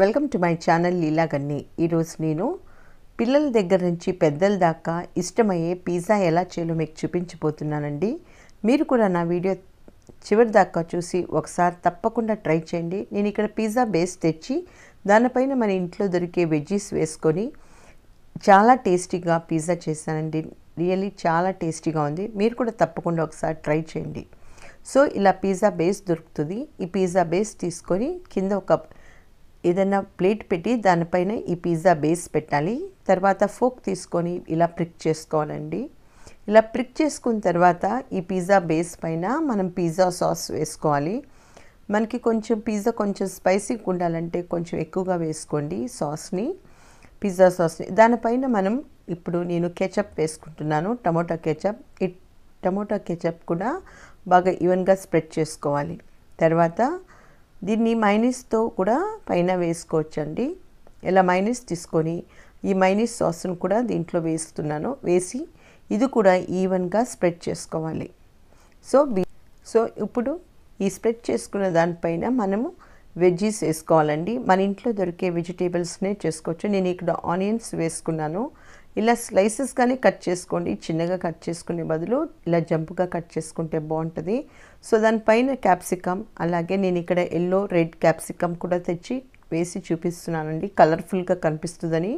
welcome to my channel లీలాగన్ని ఈరోజు నేను పిల్లల దగ్గర నుంచి పెద్దల దాకా ఇష్టమయ్యే పిజ్జా ఎలా చేయాలో మీకు చూపించబోతున్నానండి మీరు కూడా నా వీడియో చివరి దాకా చూసి ఒకసారి తప్పకుండా ట్రై చేయండి నేను ఇక్కడ పిజ్జా బేస్ తెచ్చి దానిపైన మన ఇంట్లో దొరికే వెజ్జీస్ వేసుకొని చాలా టేస్టీగా పిజ్జా చేశానండి రియల్లీ చాలా టేస్టీగా ఉంది మీరు కూడా తప్పకుండా ఒకసారి ట్రై చేయండి సో ఇలా పిజ్జా బేస్ దొరుకుతుంది ఈ పిజ్జా బేస్ తీసుకొని కింద ఒక ఏదైనా ప్లేట్ పెట్టి దానిపైన ఈ పిజ్జా బేస్ పెట్టాలి తర్వాత ఫోక్ తీసుకొని ఇలా ప్రిక్ చేసుకోవాలండి ఇలా ప్రిక్ చేసుకున్న తర్వాత ఈ పిజ్జా బేస్ పైన మనం పిజ్జా సాస్ వేసుకోవాలి మనకి కొంచెం పిజ్జా కొంచెం స్పైసీగా ఉండాలంటే కొంచెం ఎక్కువగా వేసుకోండి సాస్ని పిజ్జా సాస్ని దానిపైన మనం ఇప్పుడు నేను కెచప్ వేసుకుంటున్నాను టమోటా కెచప్ ఈ టమోటా కెచప్ కూడా బాగా ఈవెన్గా స్ప్రెడ్ చేసుకోవాలి తర్వాత దీన్ని మైనీస్తో కూడా పైన వేసుకోవచ్చండి ఇలా మైనీస్ తీసుకొని ఈ మైనీస్ సాస్ను కూడా దీంట్లో వేస్తున్నాను వేసి ఇది కూడా ఈవెన్గా స్ప్రెడ్ చేసుకోవాలి సో సో ఇప్పుడు ఈ స్ప్రెడ్ చేసుకున్న దానిపైన మనము వెజ్జీస్ వేసుకోవాలండి మన ఇంట్లో దొరికే వెజిటేబుల్స్నే చేసుకోవచ్చు నేను ఇక్కడ ఆనియన్స్ వేసుకున్నాను ఇలా స్లైసెస్ కానీ కట్ చేసుకోండి చిన్నగా కట్ చేసుకునే బదులు ఇలా జంపుగా కట్ చేసుకుంటే బాగుంటుంది సో దానిపైన క్యాప్సికమ్ అలాగే నేను ఇక్కడ ఎల్లో రెడ్ క్యాప్సికమ్ కూడా తెచ్చి వేసి చూపిస్తున్నానండి కలర్ఫుల్గా కనిపిస్తుందని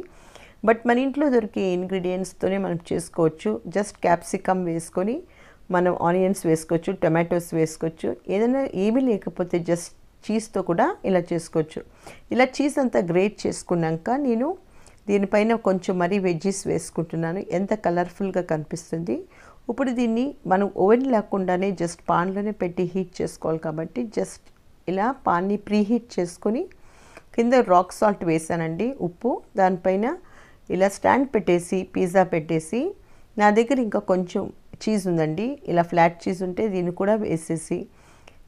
బట్ మన ఇంట్లో దొరికే ఇంగ్రీడియంట్స్తోనే మనం చేసుకోవచ్చు జస్ట్ క్యాప్సికమ్ వేసుకొని మనం ఆనియన్స్ వేసుకోవచ్చు టొమాటోస్ వేసుకోవచ్చు ఏదైనా ఏమీ లేకపోతే జస్ట్ చీజ్తో కూడా ఇలా చేసుకోవచ్చు ఇలా చీజ్ అంతా గ్రేట్ చేసుకున్నాక నేను దీనిపైన కొంచెం మరీ వెజ్జీస్ వేసుకుంటున్నాను ఎంత కలర్ఫుల్గా కనిపిస్తుంది ఇప్పుడు దీన్ని మనం ఓవెన్ లేకుండానే జస్ట్ పాన్లోనే పెట్టి హీట్ చేసుకోవాలి కాబట్టి జస్ట్ ఇలా పాన్ని ప్రీ హీట్ చేసుకొని కింద రాక్ సాల్ట్ వేసానండి ఉప్పు దానిపైన ఇలా స్టాండ్ పెట్టేసి పిజ్జా పెట్టేసి నా దగ్గర ఇంకా కొంచెం చీజ్ ఉందండి ఇలా ఫ్లాట్ చీజ్ ఉంటే దీన్ని కూడా వేసేసి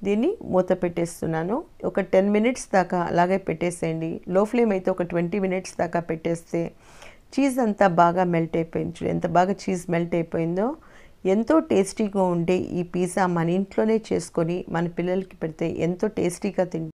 దీన్ని మూత పెట్టేస్తున్నాను ఒక టెన్ మినిట్స్ దాకా అలాగే పెట్టేసేయండి లో ఫ్లేమ్ అయితే ఒక ట్వంటీ మినిట్స్ దాకా పెట్టేస్తే చీజ్ అంతా బాగా మెల్ట్ అయిపోయింది ఎంత బాగా చీజ్ మెల్ట్ అయిపోయిందో ఎంతో టేస్టీగా ఉండే ఈ పిజ్జా మన ఇంట్లోనే చేసుకొని మన పిల్లలకి పెడితే ఎంతో టేస్టీగా తింటారు